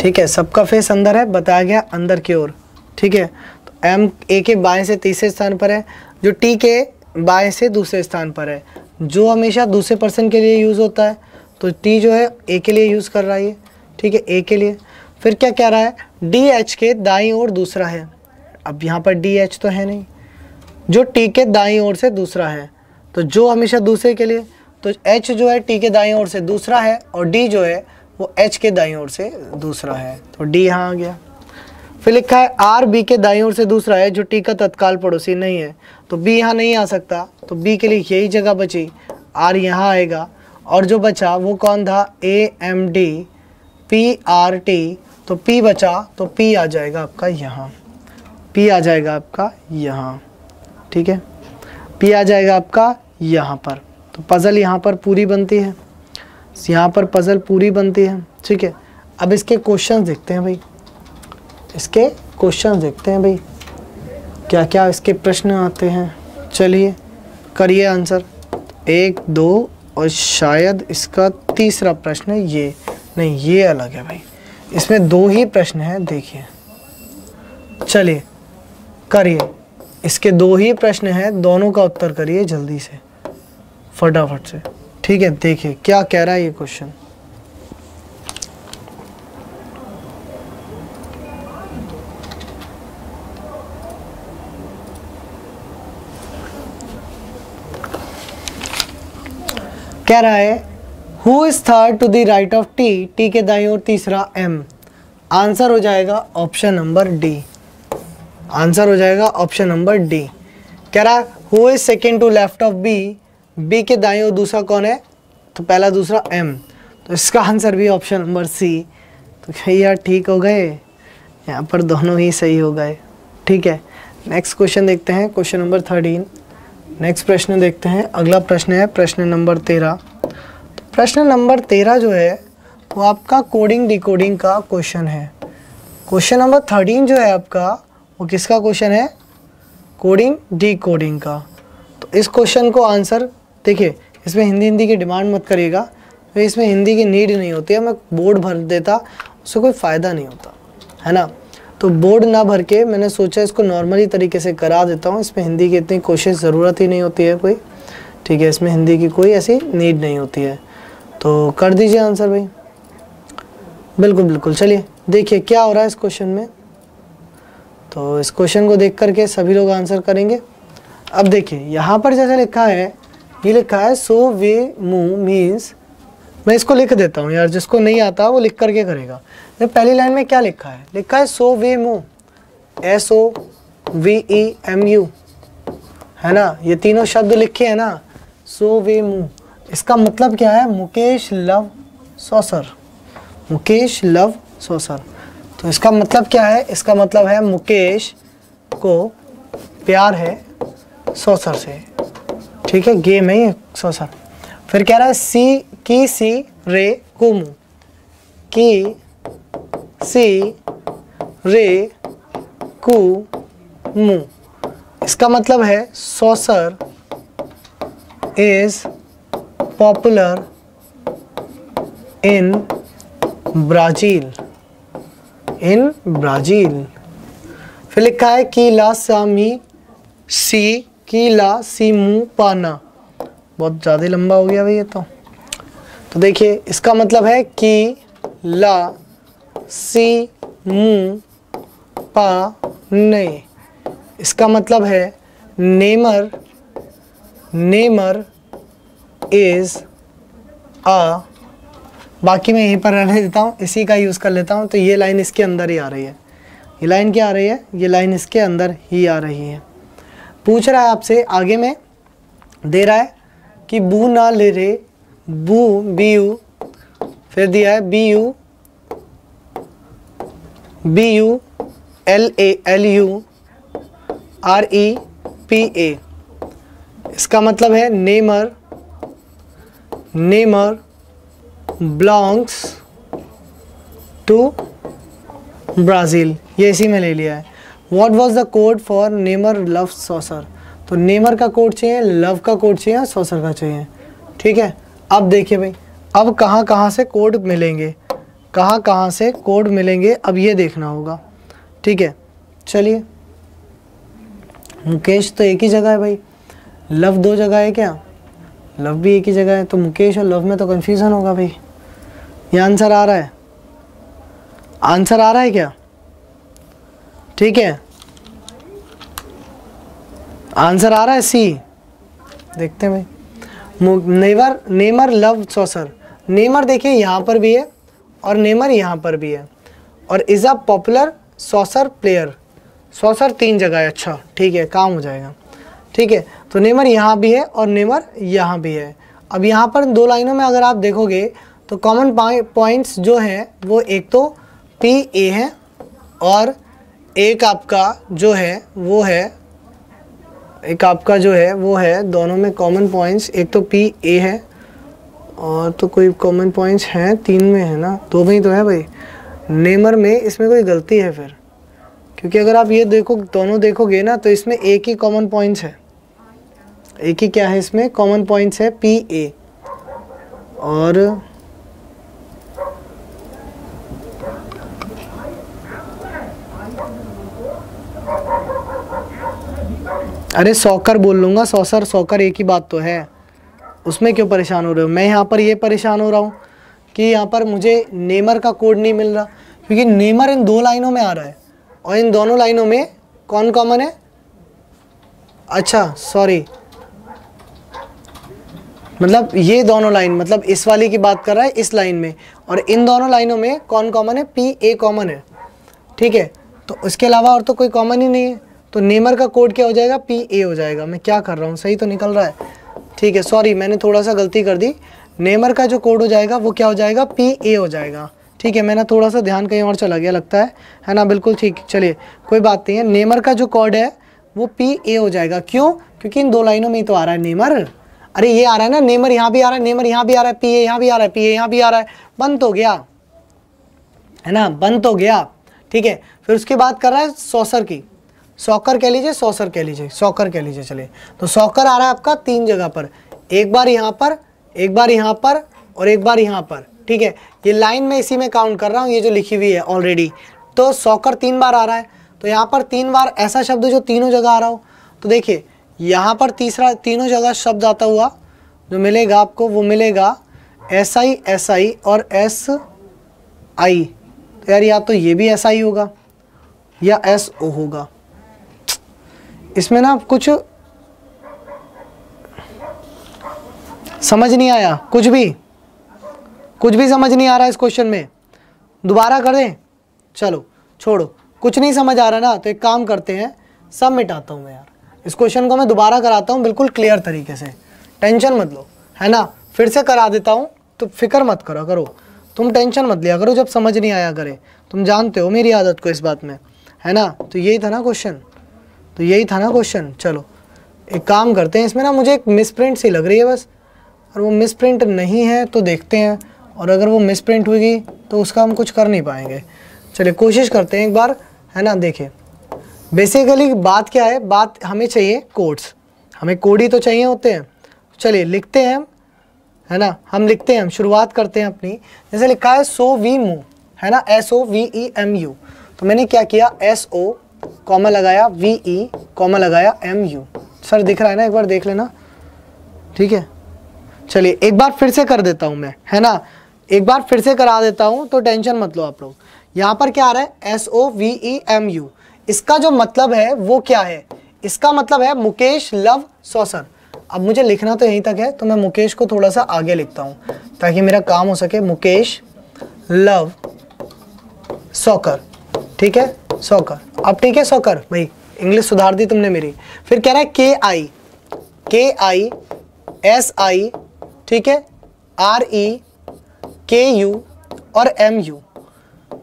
Speaker 1: ठीक है सबका फेस अंदर है बताया गया अंदर की ओर ठीक है तो एम ए के बाएं से तीसरे स्थान पर है जो टी के बाएं से दूसरे स्थान पर है जो हमेशा दूसरे पर्सन के लिए यूज़ होता है तो टी जो है ए के लिए यूज़ कर रहा है ठीक है ए के लिए फिर क्या कह रहा है डी एच के दाई और दूसरा है अब यहाँ पर डी एच तो है नहीं जो टी के दाई ओर से दूसरा है तो जो हमेशा दूसरे के लिए तो एच जो है टी के दाई ओर से दूसरा है और डी जो है वो एच के दाई ओर से दूसरा है तो डी यहाँ आ गया फिर लिखा है आर बी के दाई ओर से दूसरा है जो टी का तत्काल पड़ोसी नहीं है तो बी यहाँ नहीं आ सकता तो बी के लिए यही जगह बची आर यहाँ आएगा और जो बचा वो कौन था A M D P R T तो पी बचा तो पी आ जाएगा आपका यहाँ पी आ जाएगा आपका यहाँ ठीक है पी आ जाएगा आपका यहाँ पर तो पज़ल यहाँ पर पूरी बनती है यहाँ पर पज़ल पूरी बनती है ठीक है अब इसके क्वेश्चन देखते हैं भाई इसके क्वेश्चन देखते हैं भाई क्या क्या इसके प्रश्न आते हैं चलिए करिए आंसर एक दो और शायद इसका तीसरा प्रश्न ये नहीं ये अलग है भाई इसमें दो ही प्रश्न हैं देखिए चलिए करिए इसके दो ही प्रश्न हैं दोनों का उत्तर करिए जल्दी से फटाफट से ठीक है देखिए क्या कह रहा है ये क्वेश्चन कह रहा है who is third to the right of T T के दाई और तीसरा एम आंसर हो जाएगा ऑप्शन नंबर डी आंसर हो जाएगा ऑप्शन नंबर डी कह रहा who is second to left of B B के दाई और दूसरा कौन है तो पहला दूसरा एम तो इसका आंसर भी ऑप्शन नंबर सी तो यार ठीक हो गए यहाँ पर दोनों ही सही हो गए ठीक है नेक्स्ट क्वेश्चन देखते हैं क्वेश्चन नंबर थर्टीन नेक्स्ट प्रश्न देखते हैं अगला प्रश्न है प्रश्न नंबर तेरह तो प्रश्न नंबर तेरह जो है वो आपका कोडिंग डिकोडिंग का क्वेश्चन है क्वेश्चन नंबर थर्टीन जो है आपका वो किसका क्वेश्चन है कोडिंग डी कोडिंग का तो इस क्वेश्चन को आंसर देखिए इसमें हिंदी हिंदी की डिमांड मत करिएगा तो इसमें हिंदी की नीड नहीं होती है मैं बोर्ड भर देता उससे कोई फ़ायदा नहीं होता है ना तो बोर्ड ना भर के मैंने सोचा इसको नॉर्मली तरीके से करा देता हूँ इसमें हिंदी की इतनी कोशिश ज़रूरत ही नहीं होती है कोई ठीक है इसमें हिंदी की कोई ऐसी नीड नहीं होती है तो कर दीजिए आंसर भाई बिल्कुल बिल्कुल चलिए देखिए क्या हो रहा है इस क्वेश्चन में तो इस क्वेश्चन को देख करके सभी लोग आंसर करेंगे अब देखिए यहाँ पर जैसे लिखा है ये लिखा है सो वे मू मीन्स मैं इसको लिख देता हूँ यार जिसको नहीं आता वो लिख करके करेगा पहली लाइन में क्या लिखा है लिखा है सो वे मो S O V E M U है ना ये तीनों शब्द लिखे हैं ना सो वे मू इसका मतलब क्या है Mukesh love soccer Mukesh love soccer तो इसका मतलब क्या है इसका मतलब है मुकेश को प्यार है सोसर से ठीक है गेम है ये सोसर फिर कह रहा है सी की सी रे कुमू की सी रे कु मु इसका मतलब है soccer is popular in Brazil in Brazil फिर लिखा है की ला सामी सी की ला सी मुँह पाना बहुत ज़्यादा लंबा हो गया भाई ये तो तो देखिए इसका मतलब है कि ला सी मू पा ने इसका मतलब है नेमर नेमर इज आ बाकी मैं यहीं पर रहने देता हूँ इसी का यूज़ कर लेता हूँ तो ये लाइन इसके अंदर ही आ रही है ये लाइन क्या आ रही है ये लाइन इसके अंदर ही आ रही है पूछ रहा है आपसे आगे में दे रहा है कि बू ना ले रे बू बी यू फिर दिया है B U B U L A L U R E P A इसका मतलब है Neymar Neymar belongs to Brazil ये इसी में ले लिया है what was the code for Neymar love soccer तो नेमर का कोड चाहिए लव का कोड चाहिए सॉसर का चाहिए ठीक है अब देखिए भाई अब कहाँ कहाँ से कोड मिलेंगे कहाँ कहाँ से कोड मिलेंगे अब ये देखना होगा ठीक है चलिए मुकेश तो एक ही जगह है भाई लव दो जगह है क्या लव भी एक ही जगह है तो मुकेश और लव में तो कन्फ्यूज़न होगा भाई ये आंसर आ रहा है आंसर आ रहा है क्या ठीक है आंसर आ रहा है सी देखते हैं भाई Neymar Neymar love soccer Neymar देखिए यहाँ पर भी है और नेमर यहाँ पर भी है और is a popular soccer player soccer तीन जगह है अच्छा ठीक है काम हो जाएगा ठीक है तो नेमर यहाँ भी है और नेमर यहाँ भी है अब यहाँ पर दो लाइनों में अगर आप देखोगे तो कॉमन पॉइंट्स जो हैं वो एक तो पी ए है और एक आपका जो है वो है एक आपका जो है वो है दोनों में कॉमन पॉइंट्स एक तो पी ए है और तो कोई कॉमन पॉइंट्स हैं तीन में है ना दो में ही तो है भाई नेमर में इसमें कोई गलती है फिर क्योंकि अगर आप ये देखो दोनों देखोगे ना तो इसमें एक ही कॉमन पॉइंट्स है एक ही क्या है इसमें कॉमन पॉइंट्स है पी ए और अरे सौकर बोल लूंगा सॉसर सौकर एक ही बात तो है उसमें क्यों परेशान हो रहे हो मैं यहाँ पर ये परेशान हो रहा हूँ कि यहाँ पर मुझे नेमर का कोड नहीं मिल रहा क्योंकि नेमर इन दो लाइनों में आ रहा है और इन दोनों लाइनों में कौन कॉमन है अच्छा सॉरी मतलब ये दोनों लाइन मतलब इस वाली की बात कर रहा है इस लाइन में और इन दोनों लाइनों में कौन कॉमन है पी ए कॉमन है ठीक है तो उसके अलावा और तो कोई कॉमन ही नहीं है तो नेमर का कोड क्या हो जाएगा पी ए हो जाएगा मैं क्या कर रहा हूँ सही तो निकल रहा है ठीक है सॉरी मैंने थोड़ा सा गलती कर दी नेमर का जो कोड हो जाएगा वो क्या हो जाएगा पी ए हो जाएगा ठीक है मैंने थोड़ा सा ध्यान कहीं और चला गया लगता है है ना बिल्कुल ठीक चलिए कोई बात नहीं है नेमर का जो कोड है वो पी ए हो जाएगा क्यों क्योंकि इन दो लाइनों में ही तो आ रहा है नेमर अरे ये आ रहा है ना नेमर यहाँ भी आ रहा है नेमर यहाँ भी आ रहा है पी ए यहाँ भी आ रहा है पी ए यहाँ भी आ रहा है बंद तो गया है ना बंद तो गया ठीक है फिर उसके बाद कर रहा है सौसर की सॉकर कह लीजिए सॉसर कह लीजिए सॉकर कह लीजिए चलिए तो सॉकर आ रहा है आपका तीन जगह पर एक बार यहाँ पर एक बार यहाँ पर और एक बार यहाँ पर ठीक है ये लाइन में इसी में काउंट कर रहा हूँ ये जो लिखी हुई है ऑलरेडी तो सॉकर तीन बार आ रहा है तो यहाँ पर तीन बार ऐसा शब्द जो तीनों जगह आ रहा हो तो देखिए यहाँ पर तीसरा तीनों जगह शब्द आता हुआ जो मिलेगा आपको वो मिलेगा एस आई एस आई और एस आई तो यार या तो ये भी एस आई होगा या एस ओ होगा इसमें ना कुछ समझ नहीं आया कुछ भी कुछ भी समझ नहीं आ रहा है इस क्वेश्चन में दोबारा करें चलो छोड़ो कुछ नहीं समझ आ रहा ना तो एक काम करते हैं सब मिटाता हूँ मैं यार इस क्वेश्चन को मैं दोबारा कराता हूँ बिल्कुल क्लियर तरीके से टेंशन मत लो है ना फिर से करा देता हूँ तो फिक्र मत करो करो तुम टेंशन मत लिया करो जब समझ नहीं आया करे तुम जानते हो मेरी आदत को इस बात में है ना तो यही था ना क्वेश्चन तो यही था ना क्वेश्चन चलो एक काम करते हैं इसमें ना मुझे एक मिस प्रिंट सी लग रही है बस और वो मिस प्रिंट नहीं है तो देखते हैं और अगर वो मिस प्रिंट हुएगी तो उसका हम कुछ कर नहीं पाएंगे चलिए कोशिश करते हैं एक बार है ना देखिए बेसिकली बात क्या है बात हमें चाहिए कोड्स हमें कोड ही तो चाहिए होते हैं चलिए लिखते हैं हम है ना हम लिखते हैं हम शुरुआत करते हैं अपनी जैसे लिखा है सो वी मू है ना S O V E M U तो मैंने क्या किया एस ओ कॉमा लगाया वी ई e, कॉमा लगाया एम यू सर दिख रहा है ना एक बार देख लेना ठीक है चलिए एक बार फिर से कर देता हूँ मैं है ना एक बार फिर से करा देता हूँ तो टेंशन मत लो आप लोग यहाँ पर क्या आ रहा है S O V E M U इसका जो मतलब है वो क्या है इसका मतलब है मुकेश लव सोसर अब मुझे लिखना तो यहीं तक है तो मैं मुकेश को थोड़ा सा आगे लिखता हूँ ताकि मेरा काम हो सके मुकेश लव सोकर ठीक है सॉकर अब ठीक है सॉकर भाई इंग्लिश सुधार दी तुमने मेरी फिर कह रहा है के आई के आई एस आई ठीक है आर ई के यू और एम यू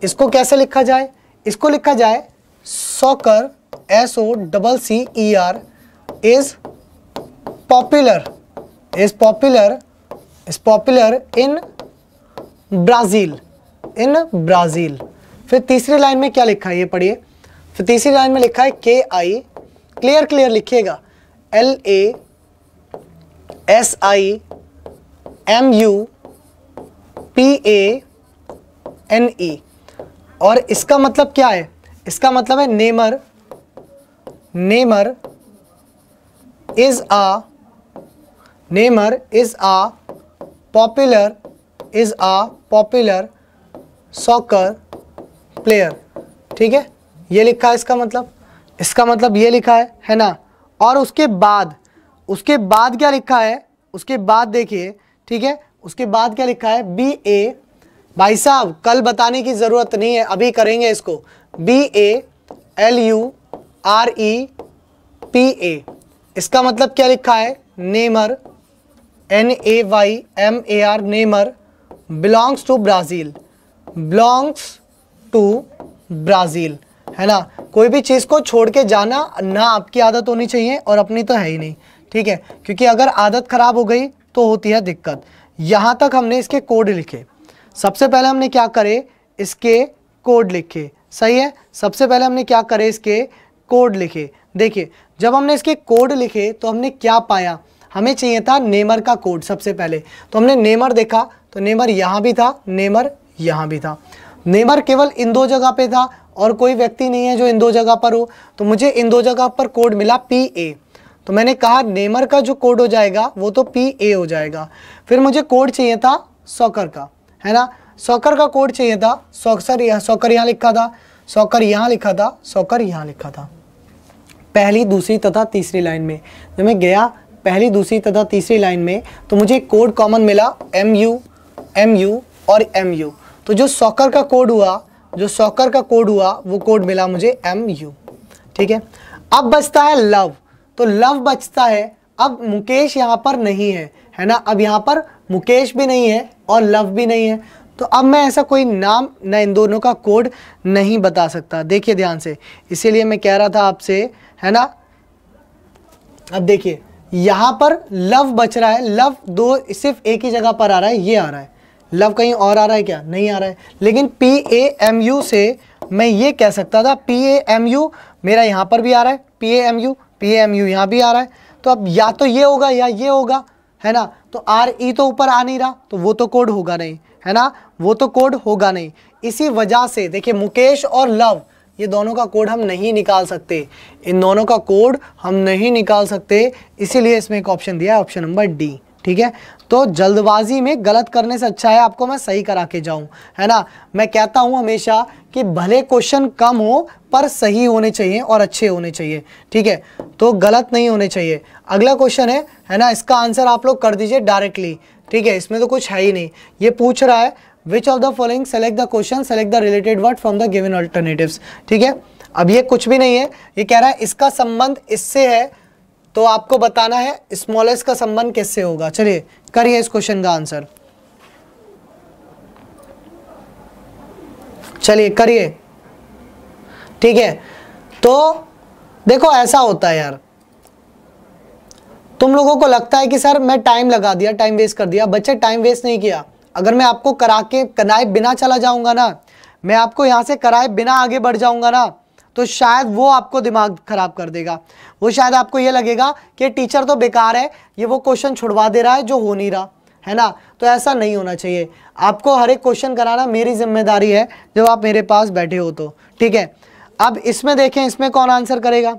Speaker 1: इसको कैसे लिखा जाए इसको लिखा जाए soccer S O double C E R is popular is popular is popular in Brazil in Brazil फिर तीसरी लाइन में क्या लिखा है ये पढ़िए फिर तीसरी लाइन में लिखा है के आई क्लियर क्लियर लिखिएगा L A S I M U P A N E और इसका मतलब क्या है इसका मतलब है Neymar Neymar is a Neymar is a popular is a popular soccer player ठीक है ये लिखा है इसका मतलब इसका मतलब ये लिखा है है ना और उसके बाद उसके बाद क्या लिखा है उसके बाद देखिए ठीक है उसके बाद क्या लिखा है बी ए भाई साहब कल बताने की ज़रूरत नहीं है अभी करेंगे इसको B A L U R E P A इसका मतलब क्या लिखा है Neymar N A Y M A R Neymar belongs to Brazil belongs to Brazil है ना कोई भी चीज़ को छोड़ के जाना ना आपकी आदत होनी चाहिए और अपनी तो है ही नहीं ठीक है क्योंकि अगर आदत ख़राब हो गई तो होती है दिक्कत यहाँ तक हमने इसके कोड लिखे सबसे पहले हमने क्या करे इसके कोड लिखे सही है सबसे पहले हमने क्या करे इसके कोड लिखे देखिए जब हमने इसके कोड लिखे तो हमने क्या पाया हमें चाहिए था नेमर का कोड सबसे पहले तो हमने नेमर देखा तो नेमर यहाँ भी था नेमर यहाँ भी था नेबर केवल इन दो जगह पे था और कोई व्यक्ति नहीं है जो इन दो जगह पर हो तो मुझे इन दो जगह पर कोड मिला पी ए तो मैंने कहा नेमर का जो कोड हो जाएगा वो तो पी ए हो जाएगा फिर मुझे कोड चाहिए था सॉकर का है ना सॉकर का कोड चाहिए था सॉक्सर यहाँ सॉकर यहाँ लिखा था सॉकर यहाँ लिखा था सॉकर यहाँ लिखा था पहली दूसरी तथा तीसरी लाइन में जब मैं गया पहली दूसरी तथा तीसरी लाइन में तो मुझे कोड कॉमन मिला एम यू एम यू और एम यू तो जो सॉकर का कोड हुआ जो सॉकर का कोड हुआ वो कोड मिला मुझे एम यू ठीक है अब बचता है लव तो लव बचता है अब मुकेश यहाँ पर नहीं है है ना अब यहाँ पर मुकेश भी नहीं है और लव भी नहीं है तो अब मैं ऐसा कोई नाम ना इन दोनों का कोड नहीं बता सकता देखिए ध्यान से इसीलिए मैं कह रहा था आपसे है ना अब देखिए यहाँ पर लव बच रहा है लव दो सिर्फ एक ही जगह पर आ रहा है ये आ रहा है लव कहीं और आ रहा है क्या नहीं आ रहा है लेकिन पी ए एम यू से मैं ये कह सकता था पी ए एम यू मेरा यहाँ पर भी आ रहा है P A M U P A M U यहाँ भी आ रहा है तो अब या तो ये होगा या ये होगा है ना तो आर ई e तो ऊपर आ नहीं रहा तो वो तो कोड होगा नहीं है ना वो तो कोड होगा नहीं इसी वजह से देखिए मुकेश और लव ये दोनों का कोड हम नहीं निकाल सकते इन दोनों का कोड हम नहीं निकाल सकते इसीलिए इसमें एक ऑप्शन दिया है ऑप्शन नंबर डी ठीक है तो जल्दबाजी में गलत करने से अच्छा है आपको मैं सही करा के जाऊं है ना मैं कहता हूं हमेशा कि भले क्वेश्चन कम हो पर सही होने चाहिए और अच्छे होने चाहिए ठीक है तो गलत नहीं होने चाहिए अगला क्वेश्चन है है ना इसका आंसर आप लोग कर दीजिए डायरेक्टली ठीक है इसमें तो कुछ है ही नहीं ये पूछ रहा है which of the following select the question select the related word from the given alternative ठीक है अब ये कुछ भी नहीं है ये कह रहा है इसका संबंध इससे है तो आपको बताना है स्मॉलेस्ट का संबंध किससे होगा चलिए करिए इस क्वेश्चन का आंसर चलिए करिए ठीक है तो देखो ऐसा होता है यार तुम लोगों को लगता है कि सर मैं टाइम लगा दिया टाइम वेस्ट कर दिया बच्चे टाइम वेस्ट नहीं किया अगर मैं आपको करा के कराए बिना चला जाऊंगा ना मैं आपको यहां से कराए बिना आगे बढ़ जाऊंगा ना तो शायद वो आपको दिमाग खराब कर देगा वो शायद आपको ये लगेगा कि टीचर तो बेकार है ये वो क्वेश्चन छुड़वा दे रहा है जो हो नहीं रहा है ना तो ऐसा नहीं होना चाहिए आपको हर एक क्वेश्चन कराना मेरी जिम्मेदारी है जब आप मेरे पास बैठे हो तो ठीक है अब इसमें देखें इसमें कौन आंसर करेगा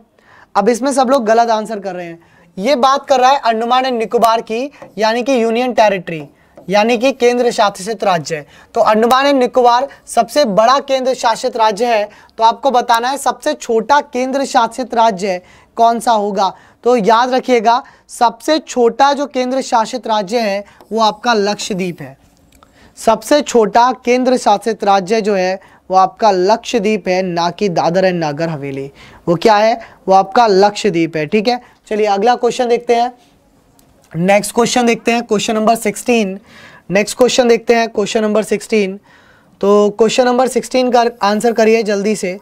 Speaker 1: अब इसमें सब लोग गलत आंसर कर रहे हैं ये बात कर रहा है अंडमान एंड निकोबार की यानी कि यूनियन टेरिटरी यानी कि केंद्र शासित राज्य है तो अंडमान एंड निकोबार सबसे बड़ा केंद्र शासित राज्य है तो आपको बताना है सबसे छोटा केंद्र शासित राज्य कौन सा होगा तो याद रखिएगा सबसे छोटा जो केंद्र शासित राज्य है वो आपका लक्षद्वीप है सबसे छोटा केंद्र शासित राज्य जो है वो आपका लक्षद्वीप है ना कि दादर एंड नागर हवेली वो क्या है वो आपका लक्षद्वीप है ठीक है चलिए अगला क्वेश्चन देखते हैं नेक्स्ट क्वेश्चन देखते हैं question number sixteen next question देखते हैं क्वेश्चन नंबर सिक्सटीन तो क्वेश्चन नंबर सिक्सटीन का आंसर करिए जल्दी से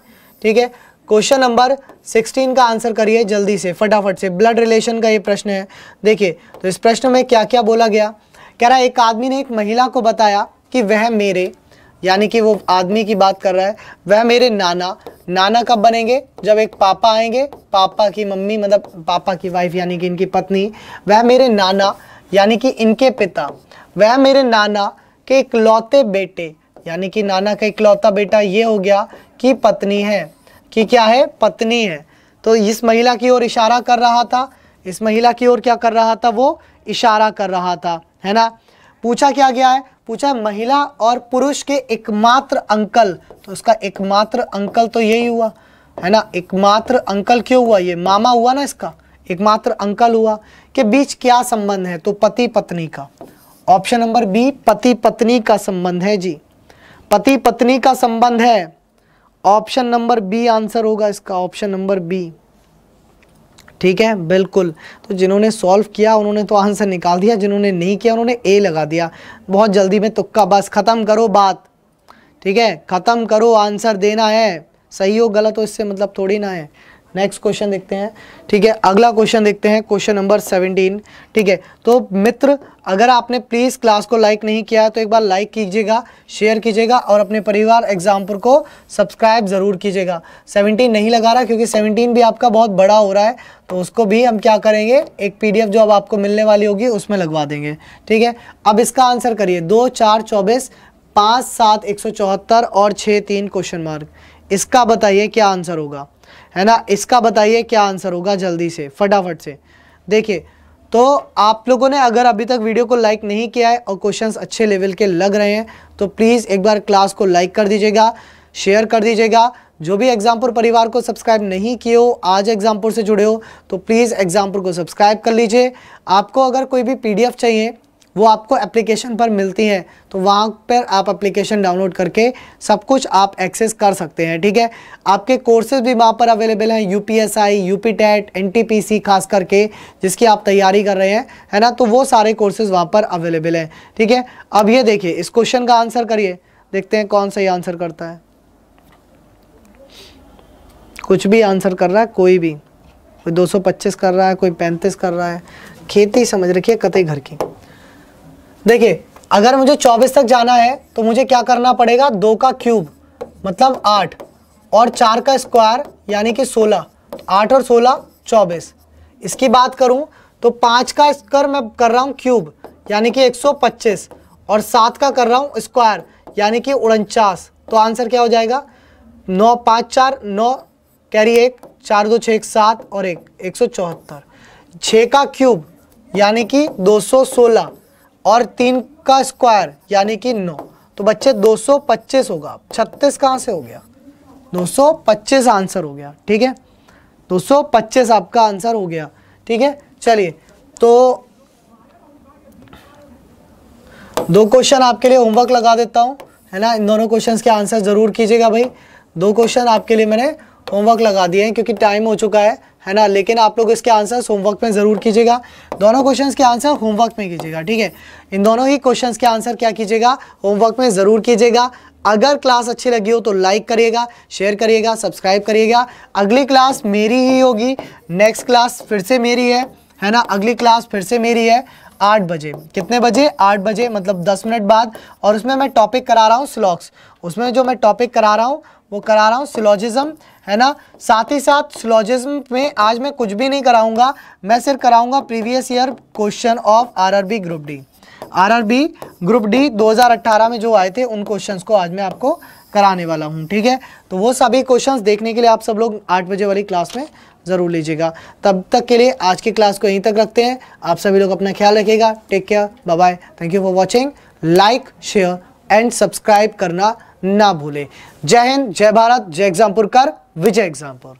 Speaker 1: ठीक है क्वेश्चन नंबर सिक्सटीन का आंसर करिए जल्दी से फटाफट से ब्लड रिलेशन का ये प्रश्न है देखिए तो इस प्रश्न में क्या क्या बोला गया कह रहा एक आदमी ने एक महिला को बताया कि वह मेरे यानी कि वो आदमी की बात कर रहा है वह मेरे नाना नाना कब बनेंगे जब एक पापा आएंगे पापा की मम्मी मतलब पापा की वाइफ यानी कि इनकी पत्नी वह मेरे नाना यानी कि इनके पिता वह मेरे नाना के इकलौते बेटे यानी कि नाना का इकलौता बेटा ये हो गया कि पत्नी है कि क्या है पत्नी है तो इस महिला की ओर इशारा कर रहा था इस महिला की ओर क्या कर रहा था वो इशारा कर रहा था है ना पूछा क्या गया है पूछा है महिला और पुरुष के एकमात्र अंकल तो इसका एकमात्र अंकल तो यही हुआ है ना एकमात्र अंकल क्यों हुआ ये मामा हुआ ना इसका एकमात्र अंकल हुआ के बीच क्या संबंध है तो पति पत्नी का ऑप्शन नंबर बी पति पत्नी का संबंध है जी पति पत्नी का संबंध है ऑप्शन नंबर बी आंसर होगा इसका ऑप्शन नंबर बी ठीक है बिल्कुल तो जिन्होंने सॉल्व किया उन्होंने तो आंसर निकाल दिया जिन्होंने नहीं किया उन्होंने ए लगा दिया बहुत जल्दी में तुक्का बस ख़त्म करो बात ठीक है ख़त्म करो आंसर देना है सही हो गलत हो इससे मतलब थोड़ी ना है नेक्स्ट क्वेश्चन देखते हैं ठीक है अगला क्वेश्चन देखते हैं क्वेश्चन नंबर सेवनटीन ठीक है तो मित्र अगर आपने प्लीज़ क्लास को लाइक नहीं किया है तो एक बार लाइक कीजिएगा शेयर कीजिएगा और अपने परिवार एग्जाम्पल को सब्सक्राइब ज़रूर कीजिएगा सेवनटीन नहीं लगा रहा क्योंकि सेवनटीन भी आपका बहुत बड़ा हो रहा है तो उसको भी हम क्या करेंगे एक पी जो अब आपको मिलने वाली होगी उसमें लगवा देंगे ठीक है अब इसका आंसर करिए दो चार चौबीस पाँच सात एक सौ चौहत्तर और छः तीन क्वेश्चन मार्क इसका बताइए क्या आंसर होगा है ना इसका बताइए क्या आंसर होगा जल्दी से फटाफट से देखिए तो आप लोगों ने अगर अभी तक वीडियो को लाइक नहीं किया है और क्वेश्चंस अच्छे लेवल के लग रहे हैं तो प्लीज़ एक बार क्लास को लाइक कर दीजिएगा शेयर कर दीजिएगा जो भी एग्जामपुर परिवार को सब्सक्राइब नहीं किए हो आज एग्जामपुर से जुड़े हो तो प्लीज़ एग्जामपुर को सब्सक्राइब कर लीजिए आपको अगर कोई भी पीडीएफ चाहिए वो आपको एप्लीकेशन पर मिलती है तो वहाँ पर आप एप्लीकेशन डाउनलोड करके सब कुछ आप एक्सेस कर सकते हैं ठीक है आपके कोर्सेज भी वहाँ पर अवेलेबल हैं U P S I U P TET N T P C खास करके जिसकी आप तैयारी कर रहे हैं है ना तो वो सारे कोर्सेज वहाँ पर अवेलेबल हैं ठीक है अब ये देखिए इस क्वेश्चन का आंसर करिए देखते हैं कौन ये आंसर करता है कुछ भी आंसर कर रहा है कोई भी कोई 225 कर रहा है कोई 35 कर रहा है खेती समझ रखिए कतई घर की देखिए अगर मुझे 24 तक जाना है तो मुझे क्या करना पड़ेगा दो का क्यूब मतलब आठ और चार का स्क्वायर यानी कि सोलह आठ और सोलह चौबीस इसकी बात करूं तो पाँच का स्क्वायर मैं कर रहा हूं क्यूब यानी कि 125 और सात का कर रहा हूं स्क्वायर यानी कि उनचास तो आंसर क्या हो जाएगा नौ पाँच चार नौ कैरी एक चार दो छः एक सात और एक एक सौ चौहत्तर छः का क्यूब यानी कि दो सौ सोलह और तीन का स्क्वायर यानी कि नौ तो बच्चे 225 होगा छत्तीस कहाँ से हो गया 225 आंसर हो गया ठीक है 225 आपका आंसर हो गया ठीक है चलिए तो दो क्वेश्चन आपके लिए होमवर्क लगा देता हूँ है ना इन दोनों क्वेश्चंस के आंसर ज़रूर कीजिएगा भाई दो क्वेश्चन आपके लिए मैंने होमवर्क लगा दिए हैं क्योंकि टाइम हो चुका है है ना लेकिन आप लोग इसके आंसर होमवर्क में ज़रूर कीजिएगा दोनों क्वेश्चन के आंसर होमवर्क में कीजिएगा ठीक है इन दोनों ही क्वेश्चन के आंसर क्या कीजिएगा होमवर्क में ज़रूर कीजिएगा अगर क्लास अच्छी लगी हो तो लाइक करिएगा शेयर करिएगा सब्सक्राइब करिएगा अगली क्लास मेरी ही होगी नेक्स्ट क्लास फिर से मेरी है है ना अगली क्लास फिर से मेरी है आठ बजे कितने बजे आठ बजे मतलब दस मिनट बाद और उसमें मैं टॉपिक करा रहा हूँ स्लॉक्स उसमें जो मैं टॉपिक करा रहा हूँ वो करा रहा हूँ सिलॉजिज्म है ना साथ ही साथ सिलोजिज्म में आज मैं कुछ भी नहीं कराऊंगा मैं सिर्फ कराऊंगा previous year question of RRB group D RRB group D 2018 में जो आए थे उन क्वेश्चंस को आज मैं आपको कराने वाला हूँ ठीक है तो वो सभी क्वेश्चंस देखने के लिए आप सब लोग आठ बजे वाली क्लास में ज़रूर लीजिएगा तब तक के लिए आज की क्लास को यहीं तक रखते हैं आप सभी लोग अपना ख्याल रखिएगा take care bye bye thank you for watching like share and subscribe करना ना भूलें जय हिंद जय भारत जय एग्जामपुर कर which example